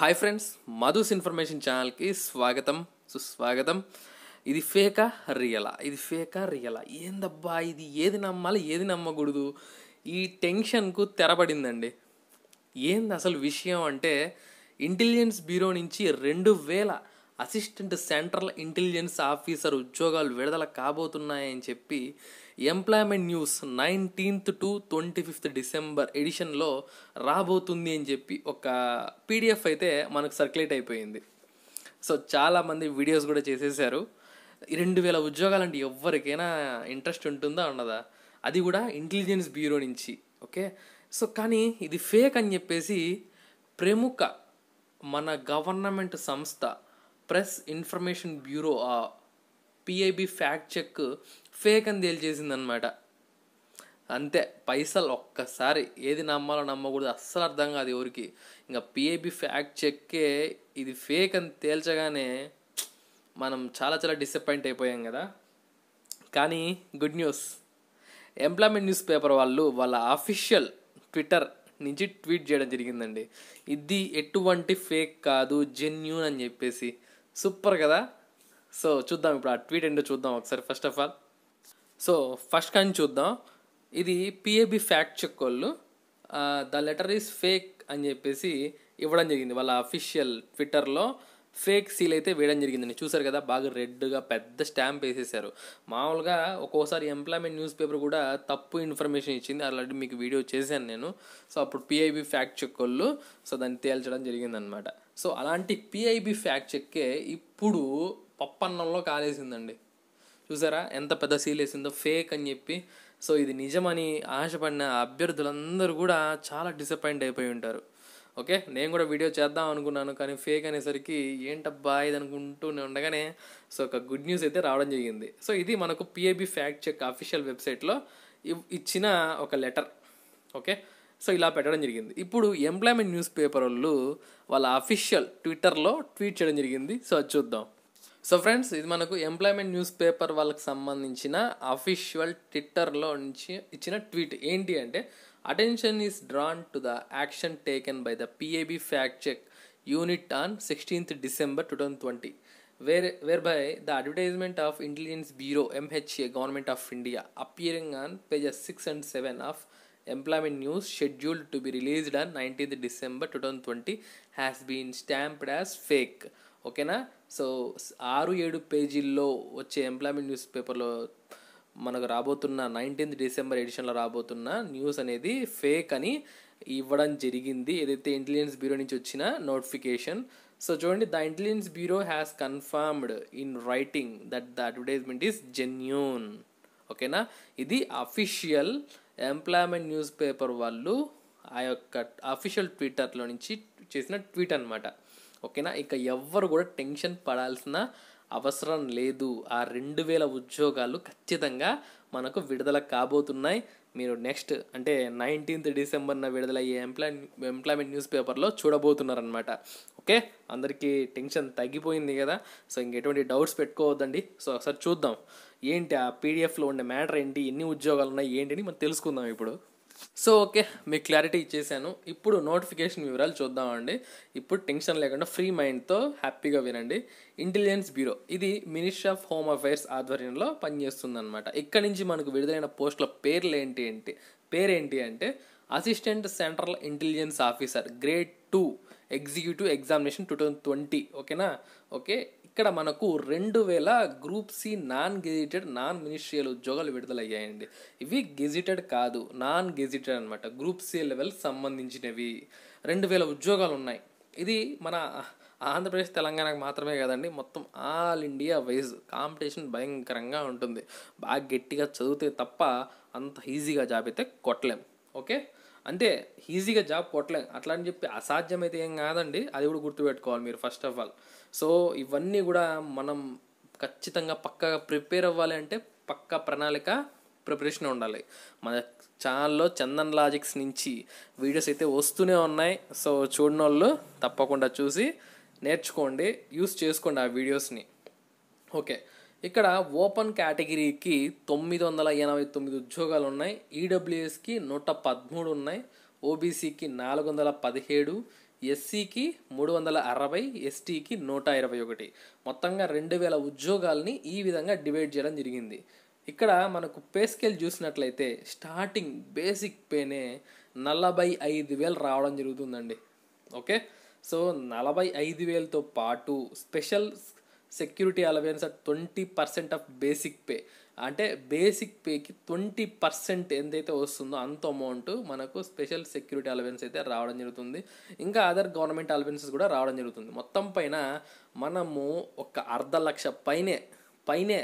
hi friends మధుస్ information ఛానల్కి స్వాగతం సుస్వాగతం ఇది ఫేకా రియలా ఇది ఫేకా రియలా ఏందబ్బా ఇది ఏది నమ్మాలి ఏది నమ్మకూడదు ఈ టెన్షన్కు తెరబడిందండి ఏంది అసలు విషయం అంటే ఇంటెలిజెన్స్ బ్యూరో నుంచి రెండు వేల అసిస్టెంట్ సెంట్రల్ ఇంటెలిజెన్స్ ఆఫీసర్ ఉద్యోగాలు విడుదల కాబోతున్నాయని చెప్పి employment news nineteenth to twenty fifth December ఎడిషన్లో రాబోతుంది అని చెప్పి ఒక పీడిఎఫ్ అయితే మనకు సర్క్యులేట్ అయిపోయింది సో చాలామంది వీడియోస్ కూడా చేసేసారు రెండు వేల ఉద్యోగాలు అంటే ఎవరికైనా ఇంట్రెస్ట్ ఉంటుందా ఉండదా అది కూడా ఇంటెలిజెన్స్ బ్యూరో నుంచి ఓకే సో కానీ ఇది ఫేక్ అని చెప్పేసి ప్రముఖ మన గవర్నమెంట్ సంస్థ ప్రెస్ ఇన్ఫర్మేషన్ బ్యూరో ఆ పిఐబి ఫ్యాక్ట్ చెక్ ఫేక్ అని తేల్చేసిందనమాట అంతే పైసలు ఒక్కసారి ఏది నమ్మాలో నమ్మకూడదు అస్సలు అర్థం కాదు ఎవరికి ఇంకా పిఐబి ఫ్యాక్ట్ చెక్కే ఇది ఫేక్ అని తేల్చగానే మనం చాలా చాలా డిసప్పాయింట్ అయిపోయాం కదా కానీ good news employment news paper వాళ్ళు వాళ్ళ అఫీషియల్ ట్విట్టర్ నుంచి ట్వీట్ చేయడం జరిగిందండి ఇది ఎటువంటి ఫేక్ కాదు జెన్యూన్ అని చెప్పేసి సూపర్ కదా సో చూద్దాం ఇప్పుడు ఆ ట్వీట్ ఏంటో చూద్దాం ఒకసారి first of all so first కానీ చూద్దాం ఇది పిఏబి ఫ్యాక్ట్ చెక్ వాళ్ళు ద లెటర్ ఈస్ ఫేక్ అని చెప్పేసి ఇవ్వడం జరిగింది వాళ్ళ అఫీషియల్ ట్విట్టర్లో ఫేక్ సీల్ అయితే వేయడం జరిగిందండి చూసారు కదా బాగా రెడ్గా పెద్ద స్టాంప్ వేసేసారు మామూలుగా ఒక్కోసారి ఎంప్లాయ్మెంట్ న్యూస్ పేపర్ కూడా తప్పు ఇన్ఫర్మేషన్ ఇచ్చింది అలాంటి మీకు వీడియో చేశాను నేను సో అప్పుడు పిఐబి ఫ్యాక్ట్ చెక్ వాళ్ళు సో దాన్ని తేల్చడం జరిగిందనమాట సో అలాంటి పిఐబి ఫ్యాక్ట్ చెక్కే ఇప్పుడు పప్పన్నంలో కాలేసిందండి చూసారా ఎంత పెద్ద సీల్ వేసిందో ఫేక్ అని చెప్పి సో ఇది నిజమని ఆశపడిన అభ్యర్థులందరూ కూడా చాలా డిసప్పాయింట్ అయిపోయి ఉంటారు ఓకే నేను కూడా వీడియో చేద్దాం అనుకున్నాను కానీ ఫేక్ అనేసరికి ఏంటబ్బా ఇది అనుకుంటూ ఉండగానే సో ఒక గుడ్ న్యూస్ అయితే రావడం జరిగింది సో ఇది మనకు పిఏబి ఫ్యాక్ట్ చెక్ అఫీషియల్ వెబ్సైట్లో ఇచ్చిన ఒక లెటర్ ఓకే సో ఇలా పెట్టడం జరిగింది ఇప్పుడు ఎంప్లాయ్మెంట్ న్యూస్ పేపర్ వాళ్ళు వాళ్ళ అఫీషియల్ ట్విట్టర్లో ట్వీట్ చేయడం జరిగింది సో అది చూద్దాం సో ఫ్రెండ్స్ ఇది మనకు ఎంప్లాయ్మెంట్ న్యూస్ పేపర్ వాళ్ళకి సంబంధించిన అఫీషియల్ ట్విట్టర్లో నుంచి ఇచ్చిన ట్వీట్ ఏంటి అంటే attention is drawn to the action taken by the PIB fact check unit on sixteenth December two thousand twenty whereby the advertisement of intelligence bureau MHA government of India appearing on pages six and seven of employment news scheduled to be released on nineteenth December two thousand twenty has been stamped as fake ఓకేనా so ఆరు ఏడు పేజీల్లో వచ్చే employment news పేపర్లో మనకు రాబోతున్న nineteenth December ఎడిషన్లో రాబోతున్న news అనేది fake అని ఇవ్వడం జరిగింది ఏదైతే ఇంటెలిజెన్స్ బ్యూరో నుంచి వచ్చిన నోటిఫికేషన్ సో చూడండి the intelligence bureau has confirmed in writing that the advertisement is genuine ఓకేనా ఇది అఫీషియల్ ఎంప్లాయ్మెంట్ న్యూస్ పేపర్ వాళ్ళు ఆ యొక్క అఫీషియల్ ట్విట్టర్లో నుంచి చేసిన ట్వీట్ అనమాట ఓకేనా ఇక ఎవ్వరు కూడా టెన్షన్ పడాల్సిన అవసరం లేదు ఆ రెండు వేల ఉద్యోగాలు ఖచ్చితంగా మనకు విడుదల కాబోతున్నాయి మీరు నెక్స్ట్ అంటే నైన్టీన్త్ డిసెంబర్న విడుదలయ్యే ఎంప్లాయ్ ఎంప్లాయ్మెంట్ న్యూస్ పేపర్లో చూడబోతున్నారనమాట ఓకే అందరికీ టెన్షన్ తగ్గిపోయింది కదా సో ఇంకెటువంటి డౌట్స్ పెట్టుకోవద్దండి సో ఒకసారి చూద్దాం ఏంటి ఆ పీడిఎఫ్లో ఉండే మ్యాటర్ ఏంటి ఎన్ని ఉద్యోగాలు ఉన్నాయి ఏంటి అని మనం తెలుసుకుందాం ఇప్పుడు సో ఓకే మీకు క్లారిటీ ఇచ్చేసాను ఇప్పుడు నోటిఫికేషన్ వివరాలు చూద్దామండి ఇప్పుడు టెన్షన్ లేకుండా ఫ్రీ మైండ్తో హ్యాపీగా వినండి ఇంటెలిజెన్స్ బ్యూరో ఇది మినిస్ట్రీ ఆఫ్ హోమ్ అఫైర్స్ ఆధ్వర్యంలో పనిచేస్తుంది అనమాట ఇక్కడి నుంచి మనకు విడుదలైన పోస్టుల పేర్లు ఏంటి ఏంటి పేరేంటి అంటే assistant central intelligence officer grade two executive examination two thousand twenty ఓకేనా ఓకే ఇక్కడ మనకు రెండు వేల group C non gazetted non ministerial ఉద్యోగాలు విడుదలయ్యాయండి ఇవి గెజిటెడ్ కాదు నాన్ గెజిటెడ్ అనమాట గ్రూప్ సి లెవెల్ సంబంధించినవి రెండు వేల ఉద్యోగాలు ఉన్నాయి ఇది మన ఆంధ్రప్రదేశ్ తెలంగాణకు మాత్రమే కదండి మొత్తం ఆల్ ఇండియా వైజ్ కాంపిటీషన్ భయంకరంగా ఉంటుంది బాగా గట్టిగా చదివితే తప్ప అంత ఈజీగా జాబ్ అయితే కొట్టలేం ఓకే అంటే ఈజీగా జాబ్ కొట్టలేం అట్లా అని చెప్పి అసాధ్యమైతే ఏం కాదండి అది కూడా గుర్తుపెట్టుకోవాలి మీరు ఫస్ట్ ఆఫ్ ఆల్ సో ఇవన్నీ కూడా మనం ఖచ్చితంగా పక్కగా ప్రిపేర్ అవ్వాలి అంటే పక్క ప్రణాళిక ప్రిపరేషన్ ఉండాలి మన ఛానల్లో చందన్ లాజిక్స్ నుంచి వీడియోస్ అయితే వస్తూనే ఉన్నాయి సో చూడని వాళ్ళు తప్పకుండా చూసి నేర్చుకోండి యూస్ చేసుకోండి ఆ వీడియోస్ని ఓకే ఇక్కడ ఓపెన్ కేటగిరీకి తొమ్మిది వందల ఎనభై తొమ్మిది ఉద్యోగాలు ఉన్నాయి ఈడబ్ల్యూఎస్కి నూట పదమూడు ఉన్నాయి ఓబీసీకి నాలుగు వందల పదిహేడు ఎస్సీకి మూడు వందల అరవై ఎస్టీకి నూట ఇరవై ఒకటి మొత్తంగా రెండు వేల ఉద్యోగాల్ని ఈ విధంగా డివైడ్ చేయడం జరిగింది ఇక్కడ మనకు పే స్కేల్ చూసినట్లయితే స్టార్టింగ్ బేసిక్ పేనే నలభై ఐదు వేలు రావడం జరుగుతుందండి ఓకే సో నలభై ఐదు వేలతో పాటు special security allowance at twenty percent of basic pay అంటే బేసిక్ పేకి ట్వంటీ పర్సెంట్ ఎంతైతే వస్తుందో అంత అమౌంట్ మనకు స్పెషల్ సెక్యూరిటీ అలవెన్స్ అయితే రావడం జరుగుతుంది ఇంకా అదర్ గవర్నమెంట్ అలవెన్సెస్ కూడా రావడం జరుగుతుంది మొత్తం పైన మనము ఒక అర్ధ లక్ష పైనే పైనే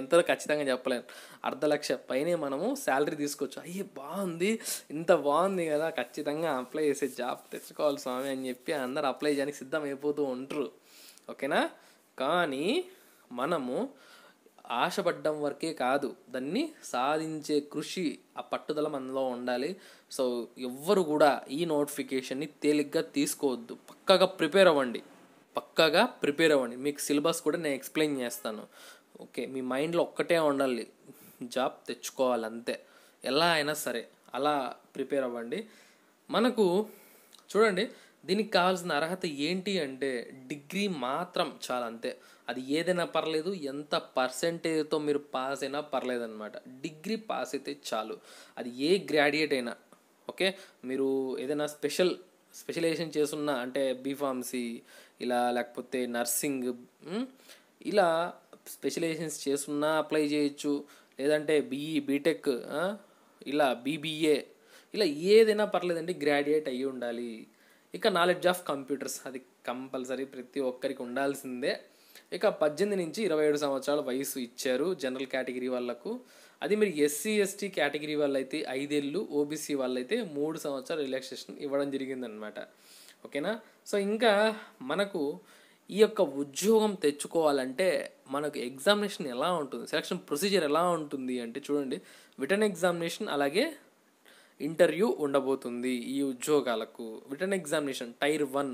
ఎంత ఖచ్చితంగా చెప్పలేను అర్ధ లక్ష పైనే మనము శాలరీ తీసుకోవచ్చు అయ్యే బాగుంది ఇంత బాగుంది కదా ఖచ్చితంగా అప్లై చేసే జాబ్ తెచ్చుకోవాలి స్వామి అని చెప్పి అందరు అప్లై చేయడానికి సిద్ధం అయిపోతూ ఉంటారు ఓకేనా కానీ మనము ఆశపడ్డం వరకే కాదు దాన్ని సాధించే కృషి ఆ పట్టుదల మనలో ఉండాలి సో ఎవ్వరు కూడా ఈ నోటిఫికేషన్ని తేలిగ్గా తీసుకోవద్దు పక్కగా ప్రిపేర్ అవ్వండి పక్కగా ప్రిపేర్ అవ్వండి మీకు సిలబస్ కూడా నేను ఎక్స్ప్లెయిన్ చేస్తాను ఓకే మీ మైండ్లో ఒక్కటే ఉండాలి జాబ్ తెచ్చుకోవాలి అంతే ఎలా అయినా సరే అలా ప్రిపేర్ అవ్వండి మనకు చూడండి దీనికి కావాల్సిన అర్హత ఏంటి అంటే డిగ్రీ మాత్రం చాలా అంతే అది ఏదైనా పర్లేదు ఎంత పర్సెంటేజ్తో మీరు పాస్ అయినా పర్లేదు అనమాట డిగ్రీ పాస్ అయితే చాలు అది ఏ గ్రాడ్యుయేట్ అయినా ఓకే మీరు ఏదైనా స్పెషల్ స్పెషలైజేషన్ చేస్తున్నా అంటే బీఫార్మసీ ఇలా లేకపోతే నర్సింగ్ ఇలా స్పెషలైజేషన్స్ చేస్తున్నా అప్లై చేయొచ్చు లేదంటే బీఈ బీటెక్ ఇలా బీబీఏ ఇలా ఏదైనా పర్లేదండి గ్రాడ్యుయేట్ అయ్యి ఉండాలి ఇక నాలెడ్జ్ ఆఫ్ కంప్యూటర్స్ అది కంపల్సరీ ప్రతి ఒక్కరికి ఉండాల్సిందే ఇక పద్దెనిమిది నుంచి ఇరవై ఏడు సంవత్సరాల వయసు ఇచ్చారు జనరల్ కేటగిరీ వాళ్ళకు అది మీరు ఎస్సీ ఎస్టీ కేటగిరీ వాళ్ళైతే ఐదేళ్ళు ఓబీసీ వాళ్ళైతే మూడు సంవత్సరాలు రిలాక్సేషన్ ఇవ్వడం జరిగిందనమాట ఓకేనా సో ఇంకా మనకు ఈ యొక్క ఉద్యోగం తెచ్చుకోవాలంటే మనకు ఎగ్జామినేషన్ ఎలా ఉంటుంది సెలక్షన్ ప్రొసీజర్ ఎలా ఉంటుంది అంటే చూడండి రిటర్న్ ఎగ్జామినేషన్ అలాగే ఇంటర్వ్యూ ఉండబోతుంది ఈ ఉద్యోగాలకు రిటర్న్ ఎగ్జామినేషన్ టైర్ వన్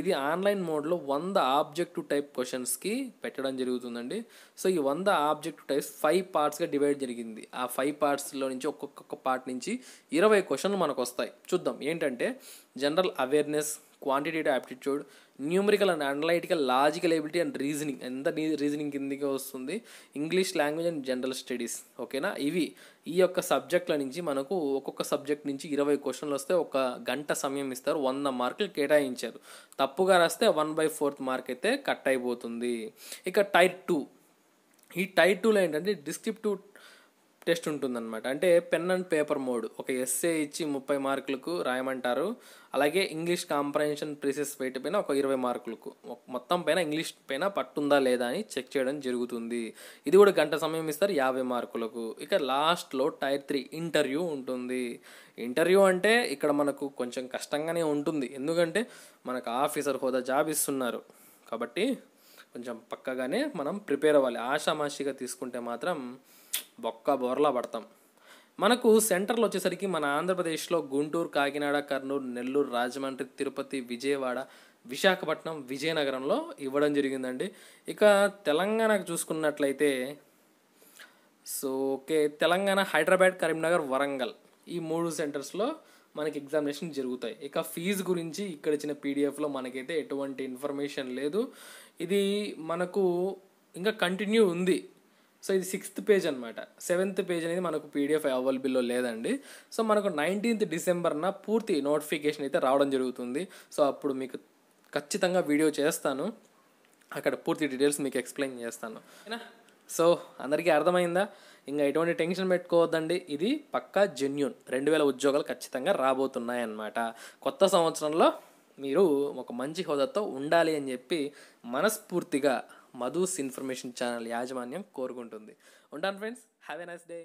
ఇది ఆన్లైన్ మోడ్లో వంద ఆబ్జెక్టివ్ టైప్ క్వశ్చన్స్కి పెట్టడం జరుగుతుందండి సో ఈ వంద ఆబ్జెక్టివ్ టైప్స్ ఫైవ్ పార్ట్స్గా డివైడ్ జరిగింది ఆ ఫైవ్ పార్ట్స్లో నుంచి ఒక్కొక్క పార్ట్ నుంచి ఇరవై క్వశ్చన్లు మనకు వస్తాయి చూద్దాం ఏంటంటే general awareness quantitative aptitude numerical and analytical logical ability and reasoning ఎంత రీజనింగ్ కిందకి వస్తుంది English language and general studies ఓకేనా ఇవి ఈ యొక్క సబ్జెక్టుల నుంచి మనకు ఒక్కొక్క సబ్జెక్ట్ నుంచి ఇరవై క్వశ్చన్లు వస్తే ఒక గంట సమయం ఇస్తారు వంద మార్కులు కేటాయించారు తప్పుగా రాస్తే వన్ బై ఫోర్త్ మార్క్ అయితే కట్ అయిపోతుంది ఇక టైర్ టూ ఈ టైర్ టూలో ఏంటంటే డిస్క్రిప్టివ్ టెస్ట్ ఉంటుందన్నమాట అంటే పెన్ అండ్ పేపర్ మోడ్ ఒక ఎస్ఏ ఇచ్చి ముప్పై మార్కులకు రాయమంటారు అలాగే ఇంగ్లీష్ కాంప్రహెన్షన్ ప్రీసెస్ వెయిట్ పైన ఒక ఇరవై మార్కులకు మొత్తం పైన ఇంగ్లీష్ పైన పట్టుందా లేదా అని చెక్ చేయడం జరుగుతుంది ఇది కూడా గంట సమయం ఇస్తారు యాభై మార్కులకు ఇక లాస్ట్లో టైర్ త్రీ ఇంటర్వ్యూ ఉంటుంది ఇంటర్వ్యూ అంటే ఇక్కడ మనకు కొంచెం కష్టంగానే ఉంటుంది ఎందుకంటే మనకు ఆఫీసర్ హోదా జాబ్ ఇస్తున్నారు కాబట్టి కొంచెం పక్కగానే మనం ప్రిపేర్ అవ్వాలి ఆషామాషిగా తీసుకుంటే మాత్రం బొక్క బోర్లా పడతాం మనకు సెంటర్లో వచ్చేసరికి మన ఆంధ్రప్రదేశ్లో గుంటూరు కాకినాడ కర్నూలు నెల్లూరు రాజమండ్రి తిరుపతి విజయవాడ విశాఖపట్నం విజయనగరంలో ఇవ్వడం జరిగిందండి ఇక తెలంగాణకు చూసుకున్నట్లయితే సో ఓకే తెలంగాణ హైదరాబాద్ కరీంనగర్ వరంగల్ ఈ మూడు సెంటర్స్లో మనకి ఎగ్జామినేషన్ జరుగుతాయి ఇక ఫీజు గురించి ఇక్కడ ఇచ్చిన పీడిఎఫ్లో మనకైతే ఎటువంటి ఇన్ఫర్మేషన్ లేదు ఇది మనకు ఇంకా కంటిన్యూ ఉంది సో ఇది సిక్స్త్ పేజ్ అనమాట సెవెంత్ పేజ్ అనేది మనకు పీడిఎఫ్ అవైలబుల్లో లేదండి సో మనకు నైన్టీన్త్ డిసెంబర్న పూర్తి నోటిఫికేషన్ అయితే రావడం జరుగుతుంది సో అప్పుడు మీకు ఖచ్చితంగా వీడియో చేస్తాను అక్కడ పూర్తి డీటెయిల్స్ మీకు ఎక్స్ప్లెయిన్ చేస్తాను ఓకేనా సో అందరికీ అర్థమైందా ఇంకా ఎటువంటి టెన్షన్ పెట్టుకోవద్దండి ఇది పక్కా జెన్యున్ రెండు వేల ఉద్యోగాలు ఖచ్చితంగా రాబోతున్నాయన్నమాట కొత్త సంవత్సరంలో మీరు ఒక మంచి హోదాతో ఉండాలి అని చెప్పి మనస్ఫూర్తిగా మధుస్ ఇన్ఫర్మేషన్ ఛానల్ యాజమాన్యం కోరుకుంటుంది ఉంటాను friends have a nice day